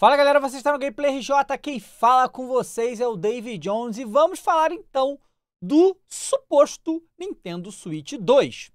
Fala galera, vocês estão no Gameplay RJ, quem fala com vocês é o David Jones e vamos falar então do suposto Nintendo Switch 2.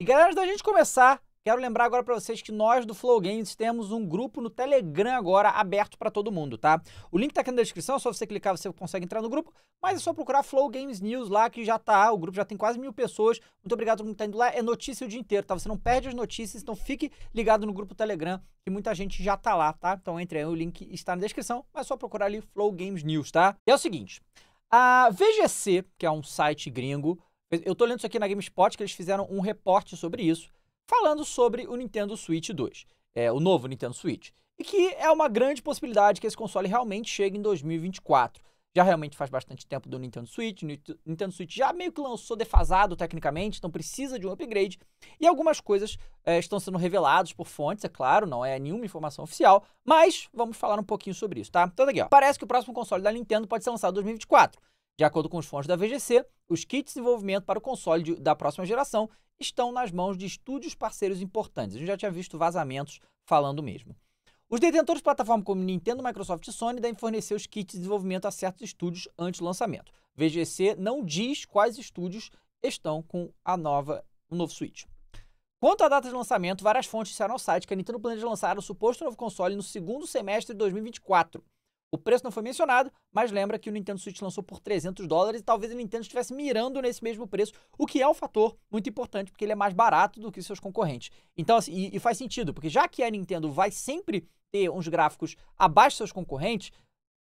E galera, antes da gente começar, Quero lembrar agora para vocês que nós do Flow Games temos um grupo no Telegram agora aberto para todo mundo, tá? O link tá aqui na descrição, é só você clicar você consegue entrar no grupo, mas é só procurar Flow Games News lá que já tá, o grupo já tem quase mil pessoas. Muito obrigado por mundo que tá indo lá, é notícia o dia inteiro, tá? Você não perde as notícias, então fique ligado no grupo Telegram que muita gente já tá lá, tá? Então entre aí, o link está na descrição, mas é só procurar ali Flow Games News, tá? E é o seguinte, a VGC, que é um site gringo, eu tô lendo isso aqui na GameSpot, que eles fizeram um reporte sobre isso falando sobre o Nintendo Switch 2, é, o novo Nintendo Switch, e que é uma grande possibilidade que esse console realmente chegue em 2024. Já realmente faz bastante tempo do Nintendo Switch, o Nintendo Switch já meio que lançou defasado tecnicamente, então precisa de um upgrade, e algumas coisas é, estão sendo reveladas por fontes, é claro, não é nenhuma informação oficial, mas vamos falar um pouquinho sobre isso, tá? Então, tá aqui, ó, parece que o próximo console da Nintendo pode ser lançado em 2024. De acordo com os fontes da VGC, os kits de desenvolvimento para o console de, da próxima geração estão nas mãos de estúdios parceiros importantes. A gente já tinha visto vazamentos falando mesmo. Os detentores de plataforma como Nintendo, Microsoft e Sony devem fornecer os kits de desenvolvimento a certos estúdios antes do lançamento. VGC não diz quais estúdios estão com a nova, o novo Switch. Quanto à data de lançamento, várias fontes disseram ao site que a Nintendo planeja lançar o suposto novo console no segundo semestre de 2024. O preço não foi mencionado, mas lembra que o Nintendo Switch lançou por 300 dólares e talvez a Nintendo estivesse mirando nesse mesmo preço, o que é um fator muito importante porque ele é mais barato do que seus concorrentes. Então, assim, e, e faz sentido, porque já que a Nintendo vai sempre ter uns gráficos abaixo dos seus concorrentes,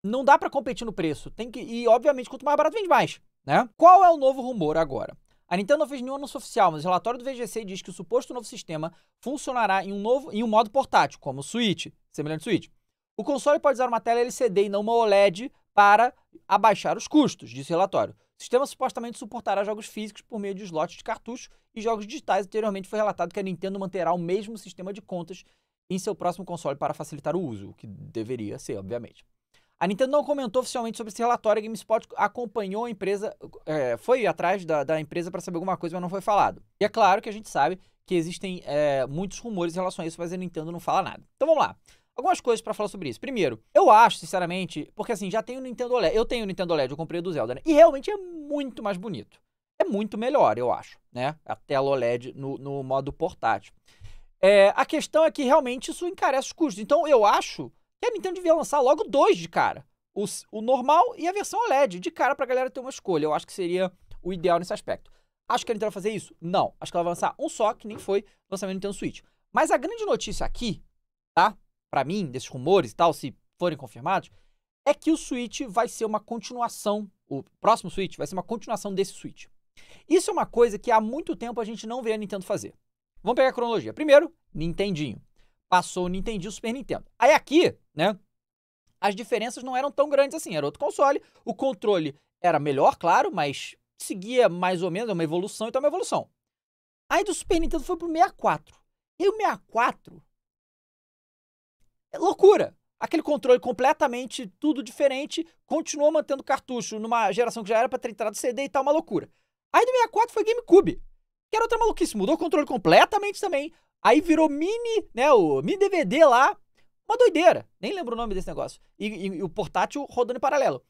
não dá para competir no preço. Tem que e obviamente quanto mais barato vende mais, né? Qual é o novo rumor agora? A Nintendo não fez nenhum anúncio oficial, mas o relatório do VGC diz que o suposto novo sistema funcionará em um novo em um modo portátil, como o Switch, semelhante ao Switch o console pode usar uma tela LCD e não uma OLED para abaixar os custos, disse o relatório. O sistema supostamente suportará jogos físicos por meio de slots de cartucho e jogos digitais. Anteriormente foi relatado que a Nintendo manterá o mesmo sistema de contas em seu próximo console para facilitar o uso, o que deveria ser, obviamente. A Nintendo não comentou oficialmente sobre esse relatório. A GameSpot acompanhou a empresa, é, foi atrás da, da empresa para saber alguma coisa, mas não foi falado. E é claro que a gente sabe que existem é, muitos rumores em relação a isso, mas a Nintendo não fala nada. Então vamos lá algumas coisas para falar sobre isso. Primeiro, eu acho, sinceramente, porque assim, já tenho o Nintendo OLED. Eu tenho o Nintendo OLED, eu comprei o do Zelda, né? E realmente é muito mais bonito. É muito melhor, eu acho, né? A tela OLED no, no modo portátil. É, a questão é que realmente isso encarece os custos. Então eu acho que a Nintendo devia lançar logo dois de cara. O, o normal e a versão OLED, de cara pra galera ter uma escolha. Eu acho que seria o ideal nesse aspecto. Acho que a Nintendo vai fazer isso? Não. Acho que ela vai lançar um só, que nem foi o lançamento do Nintendo Switch. Mas a grande notícia aqui, tá? para mim, desses rumores e tal, se forem confirmados, é que o Switch vai ser uma continuação, o próximo Switch vai ser uma continuação desse Switch. Isso é uma coisa que há muito tempo a gente não vê a Nintendo fazer. Vamos pegar a cronologia. Primeiro, Nintendinho. Passou o Nintendinho o Super Nintendo. Aí aqui, né, as diferenças não eram tão grandes assim, era outro console, o controle era melhor, claro, mas seguia mais ou menos é uma evolução, então uma evolução. Aí do Super Nintendo foi pro 64. E o 64 é loucura! Aquele controle completamente tudo diferente, continuou mantendo cartucho numa geração que já era para ter entrado CD e tal, uma loucura. Aí do 64 foi GameCube, que era outra maluquice, mudou o controle completamente também. Aí virou mini, né, o mini DVD lá, uma doideira. Nem lembro o nome desse negócio. E, e, e o portátil rodando em paralelo.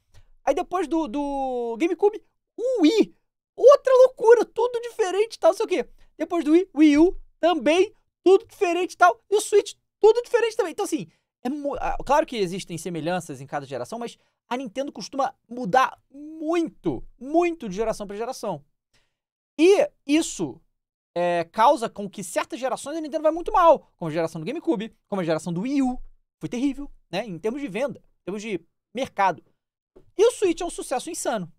Aí depois do, do GameCube, o Wii. Outra loucura, tudo diferente e tal, não sei o quê. Depois do Wii, Wii U, também tudo diferente e tal. E o Switch, tudo diferente também. Então, assim, é ah, claro que existem semelhanças em cada geração, mas a Nintendo costuma mudar muito, muito de geração para geração. E isso é, causa com que certas gerações a Nintendo vai muito mal, como a geração do GameCube, como a geração do Wii U, foi terrível, né? Em termos de venda, em termos de mercado. E o Switch é um sucesso insano.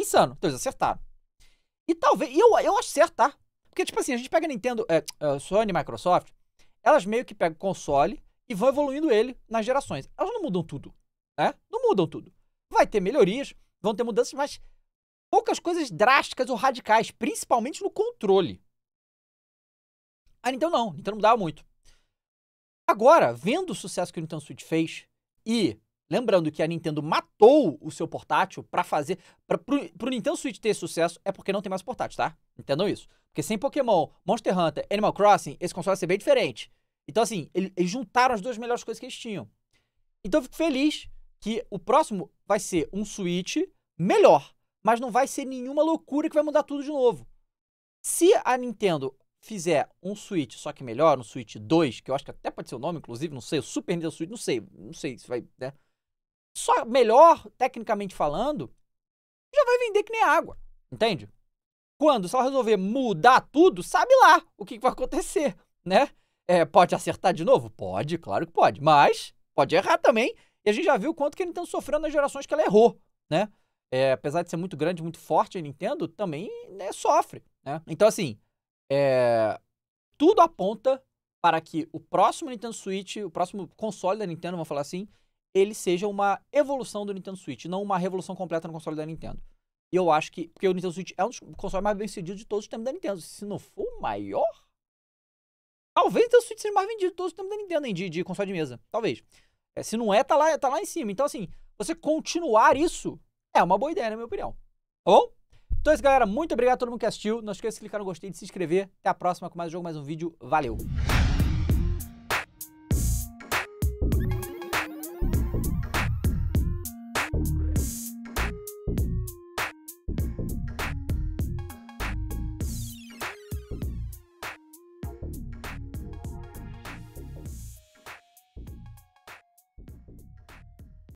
Insano, então eles acertaram. E talvez, eu, eu acho certo, tá? Porque, tipo assim, a gente pega a Nintendo, é, é Sony e Microsoft, elas meio que pegam o console e vão evoluindo ele nas gerações. Elas não mudam tudo, né? Não mudam tudo. Vai ter melhorias, vão ter mudanças, mas poucas coisas drásticas ou radicais, principalmente no controle. A ah, Nintendo não, a Nintendo mudava muito. Agora, vendo o sucesso que o Nintendo Switch fez e lembrando que a Nintendo matou o seu portátil para fazer para pro, pro, Nintendo Switch ter sucesso é porque não tem mais portátil, tá? Entendam isso. Porque sem Pokémon, Monster Hunter, Animal Crossing, esse console vai ser bem diferente. Então, assim, eles juntaram as duas melhores coisas que eles tinham. Então, eu fico feliz que o próximo vai ser um Switch melhor, mas não vai ser nenhuma loucura que vai mudar tudo de novo. Se a Nintendo fizer um Switch, só que melhor, um Switch 2, que eu acho que até pode ser o nome, inclusive, não sei, o Super Nintendo Switch, não sei, não sei se vai, né? Só melhor, tecnicamente falando, já vai vender que nem água, entende? Quando se ela resolver mudar tudo, sabe lá o que vai acontecer, né? É, pode acertar de novo? Pode, claro que pode. Mas pode errar também. E a gente já viu o quanto que a Nintendo sofreu nas gerações que ela errou, né? É, apesar de ser muito grande, muito forte, a Nintendo também né, sofre, né? Então, assim, é, tudo aponta para que o próximo Nintendo Switch, o próximo console da Nintendo, vamos falar assim, ele seja uma evolução do Nintendo Switch, não uma revolução completa no console da Nintendo. E eu acho que, porque o Nintendo Switch é um dos consoles mais bem sucedidos de todos os tempos da Nintendo, se não for o maior, Talvez o Switch seja mais vendido todo o tempo da Nintendo, hein, né, de, de console de mesa. Talvez. É, se não é, tá lá, tá lá em cima. Então, assim, você continuar isso é uma boa ideia, na minha opinião. Tá bom? Então é isso, galera. Muito obrigado a todo mundo que assistiu. Não esqueça de clicar no gostei, de se inscrever. Até a próxima com mais um jogo, mais um vídeo. Valeu!